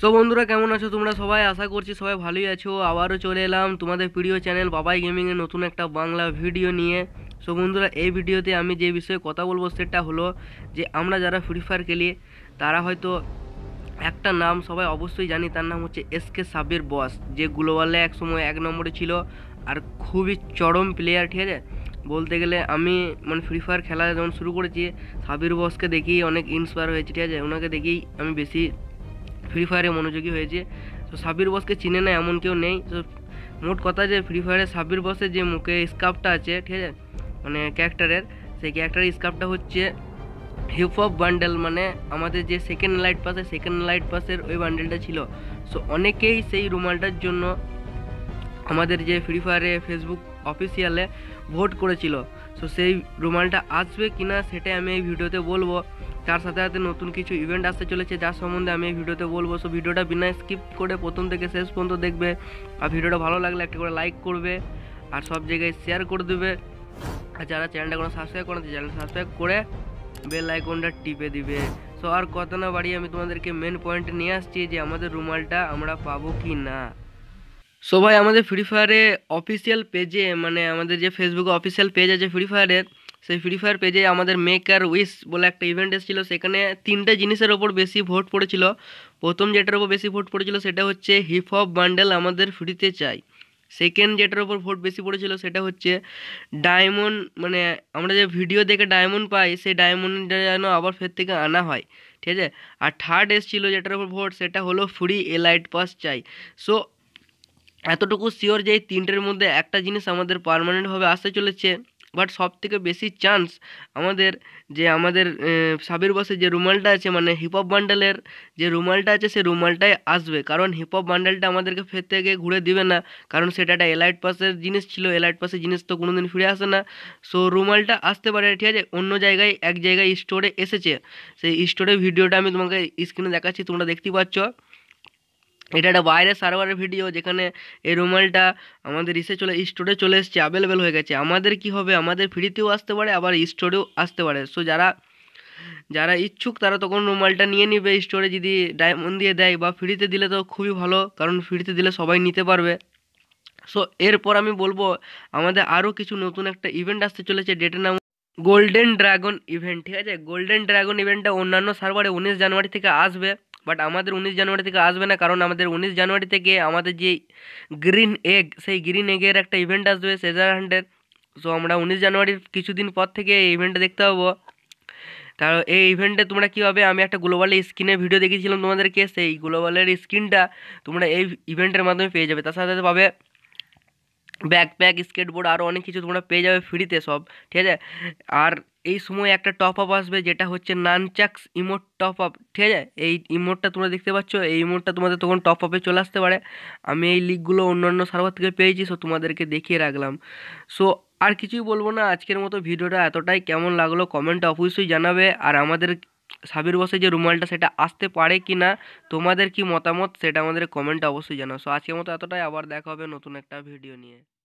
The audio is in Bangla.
সো বন্ধুরা কেমন আছো তোমরা সবাই আশা করছি সবাই ভালোই আছো আবারও চলে এলাম তোমাদের প্রিয় চ্যানেল বাবাই গেমিংয়ের নতুন একটা বাংলা ভিডিও নিয়ে সো বন্ধুরা এই ভিডিওতে আমি যে বিষয়ে কথা বলবো সেটা হলো যে আমরা যারা ফ্রি ফায়ার খেলি তারা হয়তো একটা নাম সবাই অবশ্যই জানি তার নাম হচ্ছে এস কে সাবির বস যে গ্লোবালে একসময় এক নম্বরে ছিল আর খুবই চরম প্লেয়ার ঠিক আছে বলতে গেলে আমি মানে ফ্রি ফায়ার খেলা যখন শুরু করেছি সাবির বসকে দেখি অনেক ইন্সপায়ার হয়েছে ঠিক আছে ওনাকে দেখেই আমি বেশি ফ্রি ফায়ারে মনোযোগী হয়েছে তো সাবির বসকে চিনে না এমন কেউ নেই তো মোট কথা যে ফ্রি ফায়ারে সাবির বসের যে মুখে স্কার্পটা আছে ঠিক আছে মানে ক্যারেক্টারের সেই ক্যারেক্টারের স্কার্পটা হচ্ছে হিপহপ বান্ডেল মানে আমাদের যে সেকেন্ড লাইট পাসে সেকেন্ড লাইট পাসের ওই বান্ডেলটা ছিল সো অনেকেই সেই রুমালটার জন্য আমাদের যে ফ্রি ফায়ারে ফেসবুক অফিসিয়ালে ভোট করেছিল সো সেই রুমালটা আসবে কি না সেটাই আমি এই ভিডিওতে বলবো তার সাথে সাথে নতুন কিছু ইভেন্ট আসতে চলেছে যার সম্বন্ধে আমি এই ভিডিওতে বলবো সো ভিডিওটা বিনা স্কিপ করে প্রথম থেকে শেষ পর্যন্ত দেখবে আর ভিডিওটা ভালো লাগলে একটা করে লাইক করবে আর সব জায়গায় শেয়ার করে দেবে আর যারা চ্যানেলটা কোনো সাবস্ক্রাইব করেন চ্যানেল সাবস্ক্রাইব করে বেল আইকনটা টিপে দিবে সো আর কত না বাড়িয়ে আমি তোমাদেরকে মেন পয়েন্টে নিয়ে আসছি যে আমাদের রুমালটা আমরা পাবো কি না সো ভাই আমাদের ফ্রি ফায়ারে অফিসিয়াল পেজে মানে আমাদের যে ফেসবুকে অফিসিয়াল পেজ আছে ফ্রি ফায়ারের সেই ফ্রি ফায়ার পেজে আমাদের মেক আর উইস বলে একটা ইভেন্ট এসেছিলো সেখানে তিনটে জিনিসের ওপর বেশি ভোট পড়েছিল প্রথম যেটার ওপর বেশি ভোট পড়েছিল সেটা হচ্ছে হিপ হপ বান্ডেল আমাদের ফ্রিতে চাই সেকেন্ড যেটার ওপর ভোট বেশি পড়েছিল সেটা হচ্ছে ডায়মন্ড মানে আমরা যে ভিডিও দেখে ডায়মন্ড পাই সেই ডায়মন্ডটা যেন আবার ফের থেকে আনা হয় ঠিক আছে আর থার্ড এসেছিলো যেটার ওপর ভোট সেটা হলো ফ্রি এলাইট পাস চাই সো এতটুকু শিওর যে এই তিনটের মধ্যে একটা জিনিস আমাদের পারমানেন্টভাবে আসতে চলেছে বাট সব থেকে বেশি চান্স আমাদের যে আমাদের সাবির বসে যে রুমালটা আছে মানে হিপহপ বান্ডেলের যে রুমালটা আছে সে রুমালটাই আসবে কারণ হিপহপ বান্ডেলটা আমাদেরকে ফের থেকে ঘুরে দিবে না কারণ সেটা একটা এলাইট পাসের জিনিস ছিল এলাইট পাসের জিনিস তো কোনো দিন ফিরে আসে না সো রুমালটা আসতে পারে ঠিক আছে অন্য জায়গায় এক জায়গায় স্টোরে এসেছে সেই স্টোরে ভিডিওটা আমি তোমাকে স্ক্রিনে দেখাচ্ছি তোমরা দেখতেই পাচ্ছ এটা একটা বাইরের সার্ভারের ভিডিও যেখানে এই রুমালটা আমাদের ইসে চলে স্টোরে চলে এসছে অ্যাভেলেবেল হয়ে গেছে আমাদের কি হবে আমাদের ফ্রিতেও আসতে পারে আবার স্টোরেও আসতে পারে সো যারা যারা ইচ্ছুক তারা তখন রুমালটা নিয়ে নেবে স্টোরে যদি ডায়মন্ড দিয়ে দেয় বা ফ্রিতে দিলে তো খুবই ভালো কারণ ফ্রিতে দিলে সবাই নিতে পারবে সো এরপর আমি বলবো আমাদের আরও কিছু নতুন একটা ইভেন্ট আসতে চলেছে ডেটের নাম গোল্ডেন ড্রাগন ইভেন্ট ঠিক আছে গোল্ডেন ড্রাগন ইভেন্টটা অন্যান্য সার্ভারে উনিশ জানুয়ারি থেকে আসবে বাট আমাদের উনিশ জানুয়ারি থেকে আসবে না কারণ আমাদের উনিশ জানুয়ারি থেকে আমাদের যে গ্রিন এগ সেই গ্রিন এগের একটা ইভেন্ট আসবে সেজার হান্ডের সো আমরা উনিশ জানুয়ারির কিছুদিন পর থেকে এই ইভেন্টটা দেখতে পাবো কারণ এই ইভেন্টে তোমরা কীভাবে আমি একটা গ্লোবালের স্ক্রিনে ভিডিও দেখিয়েছিলাম তোমাদেরকে সেই গ্লোবালের স্ক্রিনটা তোমরা এই ইভেন্টের মাধ্যমে পেয়ে যাবে তার সাথে সাথে পাবে ব্যাকপ্যাক স্কেটবোর্ড আরও অনেক কিছু তোমরা পেয়ে যাবে ফ্রিতে সব ঠিক আছে আর এই সময় একটা টপ আপ আসবে যেটা হচ্ছে নানচাক্স ইমোট টপ আপ ঠিক আছে এই ইমোটটা তোমরা দেখতে পাচ্ছ এই ইমোটটা তোমাদের তখন টপ আপে চলে আসতে পারে আমি এই লিকগুলো অন্যান্য সার্ভার থেকে পেয়েছি সো তোমাদেরকে দেখিয়ে রাখলাম সো আর কিছুই বলবো না আজকের মতো ভিডিওটা এতটাই কেমন লাগলো কমেন্ট অবশ্যই জানাবে আর আমাদের সাবির বসে যে রুমালটা সেটা আসতে পারে কি না তোমাদের কি মতামত সেটা আমাদের কমেন্টে অবশ্যই জানাও সো আজকের মতো এতটাই আবার দেখা হবে নতুন একটা ভিডিও নিয়ে